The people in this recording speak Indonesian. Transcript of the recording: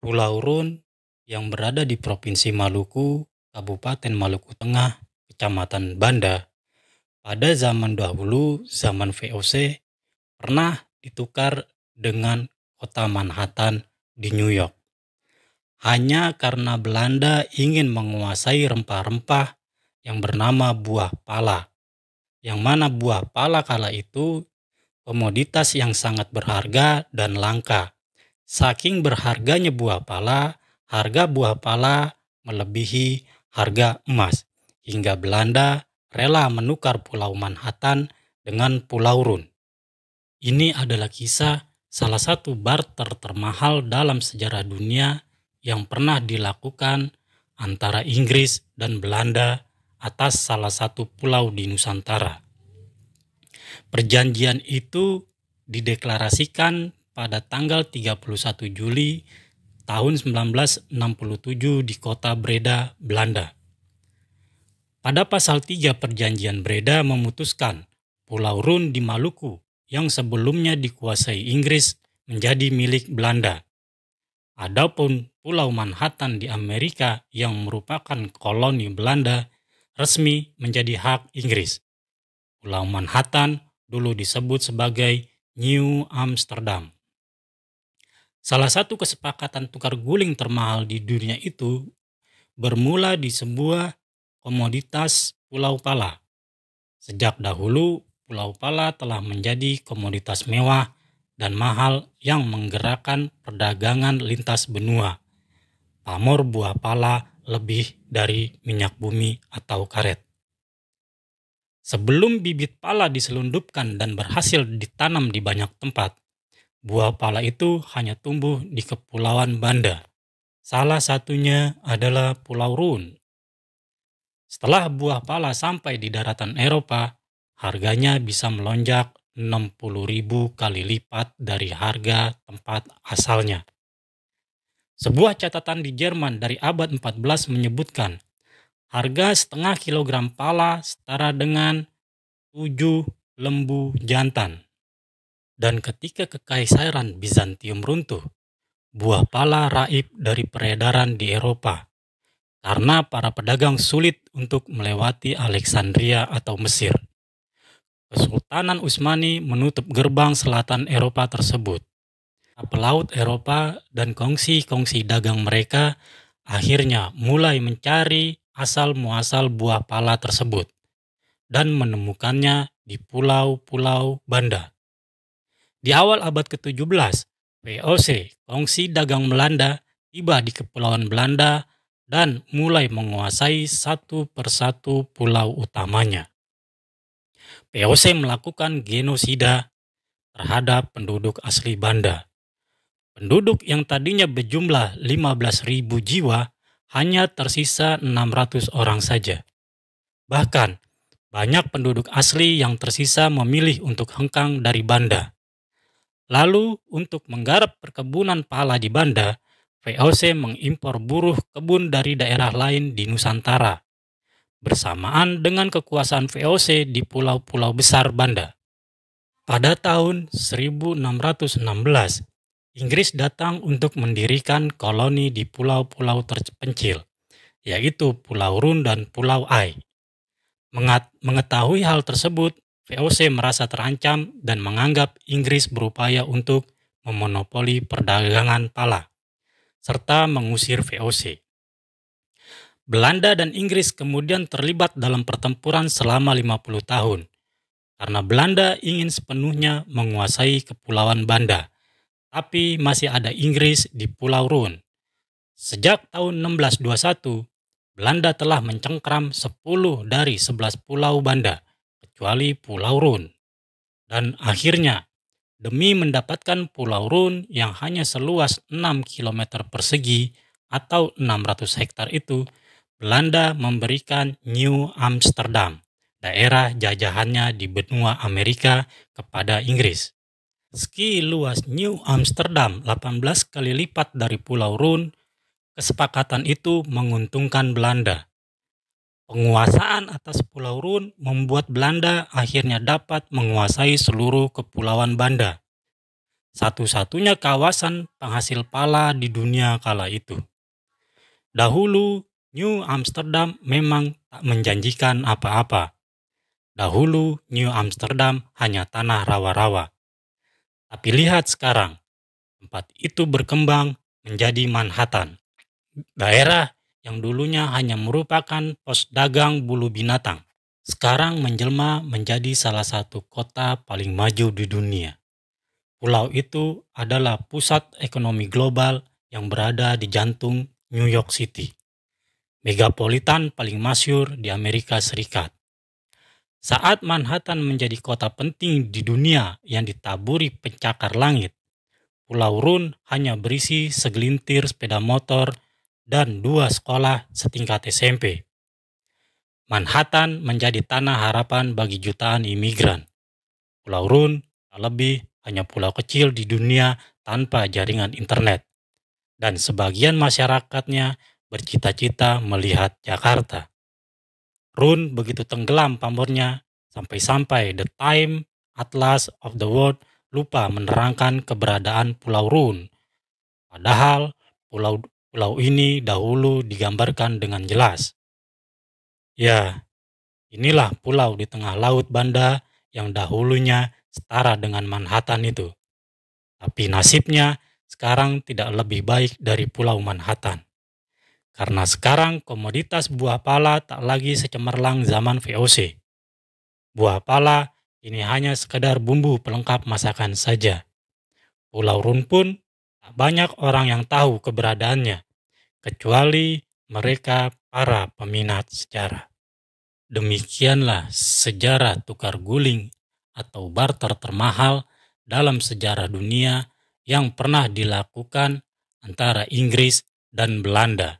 Pulau Run yang berada di Provinsi Maluku, Kabupaten Maluku Tengah, Kecamatan Banda, pada zaman dahulu, zaman VOC, pernah ditukar dengan kota Manhattan di New York. Hanya karena Belanda ingin menguasai rempah-rempah yang bernama buah pala, yang mana buah pala kala itu komoditas yang sangat berharga dan langka Saking berharganya buah pala, harga buah pala melebihi harga emas, hingga Belanda rela menukar Pulau Manhattan dengan Pulau Run. Ini adalah kisah salah satu barter termahal dalam sejarah dunia yang pernah dilakukan antara Inggris dan Belanda atas salah satu pulau di Nusantara. Perjanjian itu dideklarasikan pada tanggal 31 Juli tahun 1967 di kota Breda, Belanda. Pada pasal 3 perjanjian Breda memutuskan Pulau Run di Maluku yang sebelumnya dikuasai Inggris menjadi milik Belanda. Adapun Pulau Manhattan di Amerika yang merupakan koloni Belanda resmi menjadi hak Inggris. Pulau Manhattan dulu disebut sebagai New Amsterdam. Salah satu kesepakatan tukar guling termahal di dunia itu bermula di sebuah komoditas Pulau Pala. Sejak dahulu, Pulau Pala telah menjadi komoditas mewah dan mahal yang menggerakkan perdagangan lintas benua. Pamor buah pala lebih dari minyak bumi atau karet. Sebelum bibit pala diselundupkan dan berhasil ditanam di banyak tempat, Buah pala itu hanya tumbuh di Kepulauan Banda. Salah satunya adalah Pulau Run. Setelah buah pala sampai di daratan Eropa, harganya bisa melonjak 60.000 kali lipat dari harga tempat asalnya. Sebuah catatan di Jerman dari abad 14 menyebutkan harga setengah kilogram pala setara dengan 7 lembu jantan. Dan ketika kekaisaran Bizantium runtuh, buah pala raib dari peredaran di Eropa karena para pedagang sulit untuk melewati Alexandria atau Mesir. Kesultanan Utsmani menutup gerbang selatan Eropa tersebut. Pelaut Eropa dan kongsi-kongsi dagang mereka akhirnya mulai mencari asal muasal buah pala tersebut dan menemukannya di pulau-pulau Banda. Di awal abad ke-17, VOC, kongsi dagang Belanda, tiba di Kepulauan Belanda dan mulai menguasai satu persatu pulau utamanya. VOC melakukan genosida terhadap penduduk asli Banda. Penduduk yang tadinya berjumlah 15.000 jiwa hanya tersisa 600 orang saja. Bahkan, banyak penduduk asli yang tersisa memilih untuk hengkang dari Banda. Lalu, untuk menggarap perkebunan pala di Banda, VOC mengimpor buruh kebun dari daerah lain di Nusantara, bersamaan dengan kekuasaan VOC di pulau-pulau besar Banda. Pada tahun 1616, Inggris datang untuk mendirikan koloni di pulau-pulau terpencil, yaitu Pulau Run dan Pulau Ai. mengetahui hal tersebut, VOC merasa terancam dan menganggap Inggris berupaya untuk memonopoli perdagangan pala, serta mengusir VOC. Belanda dan Inggris kemudian terlibat dalam pertempuran selama 50 tahun, karena Belanda ingin sepenuhnya menguasai Kepulauan Banda, tapi masih ada Inggris di Pulau Run. Sejak tahun 1621, Belanda telah mencengkram 10 dari 11 pulau Banda, kecuali Pulau Run. Dan akhirnya, demi mendapatkan Pulau Run yang hanya seluas 6 km persegi atau 600 hektar itu, Belanda memberikan New Amsterdam, daerah jajahannya di benua Amerika kepada Inggris. Meski luas New Amsterdam 18 kali lipat dari Pulau Run, kesepakatan itu menguntungkan Belanda Penguasaan atas Pulau Run membuat Belanda akhirnya dapat menguasai seluruh kepulauan Banda, satu-satunya kawasan penghasil pala di dunia kala itu. Dahulu, New Amsterdam memang tak menjanjikan apa-apa. Dahulu, New Amsterdam hanya tanah rawa-rawa. Tapi lihat sekarang, tempat itu berkembang menjadi Manhattan, daerah yang dulunya hanya merupakan pos dagang bulu binatang, sekarang menjelma menjadi salah satu kota paling maju di dunia. Pulau itu adalah pusat ekonomi global yang berada di jantung New York City, megapolitan paling masyur di Amerika Serikat. Saat Manhattan menjadi kota penting di dunia yang ditaburi pencakar langit, Pulau Run hanya berisi segelintir sepeda motor dan dua sekolah setingkat SMP. Manhattan menjadi tanah harapan bagi jutaan imigran. Pulau Run, lebih hanya pulau kecil di dunia tanpa jaringan internet. Dan sebagian masyarakatnya bercita-cita melihat Jakarta. Run begitu tenggelam pamornya sampai-sampai The Time Atlas of the World lupa menerangkan keberadaan Pulau Run. Padahal Pulau pulau ini dahulu digambarkan dengan jelas. Ya, inilah pulau di tengah laut Banda yang dahulunya setara dengan Manhattan itu. Tapi nasibnya sekarang tidak lebih baik dari pulau Manhattan. Karena sekarang komoditas buah pala tak lagi secemerlang zaman VOC. Buah pala ini hanya sekedar bumbu pelengkap masakan saja. Pulau Run pun tak banyak orang yang tahu keberadaannya, kecuali mereka para peminat sejarah. Demikianlah sejarah tukar guling atau barter termahal dalam sejarah dunia yang pernah dilakukan antara Inggris dan Belanda.